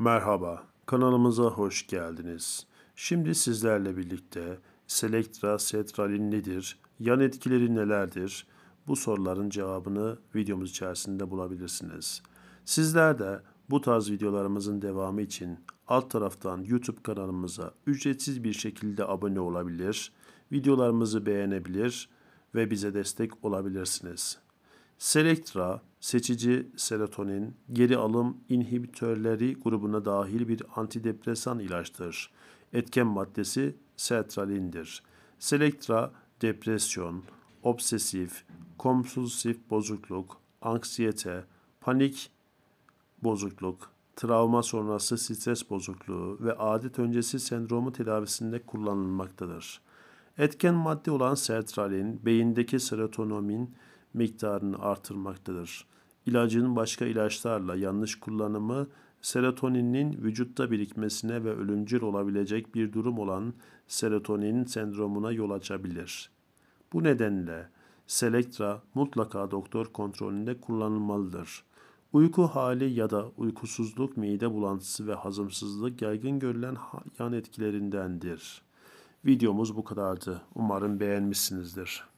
Merhaba, kanalımıza hoş geldiniz. Şimdi sizlerle birlikte Selectra Cetralin nedir, yan etkileri nelerdir, bu soruların cevabını videomuz içerisinde bulabilirsiniz. Sizler de bu tarz videolarımızın devamı için alt taraftan YouTube kanalımıza ücretsiz bir şekilde abone olabilir, videolarımızı beğenebilir ve bize destek olabilirsiniz. Selektra, seçici serotonin, geri alım inhibitörleri grubuna dahil bir antidepresan ilaçtır. Etken maddesi sertralindir. Selektra, depresyon, obsesif, kompulsif bozukluk, anksiyete, panik bozukluk, travma sonrası stres bozukluğu ve adet öncesi sendromu tedavisinde kullanılmaktadır. Etken madde olan sertralin, beyindeki serotonomin miktarını artırmaktadır. İlacın başka ilaçlarla yanlış kullanımı serotoninin vücutta birikmesine ve ölümcül olabilecek bir durum olan serotonin sendromuna yol açabilir. Bu nedenle Selektra mutlaka doktor kontrolünde kullanılmalıdır. Uyku hali ya da uykusuzluk, mide bulantısı ve hazımsızlık yaygın görülen yan etkilerindendir. Videomuz bu kadardı. Umarım beğenmişsinizdir.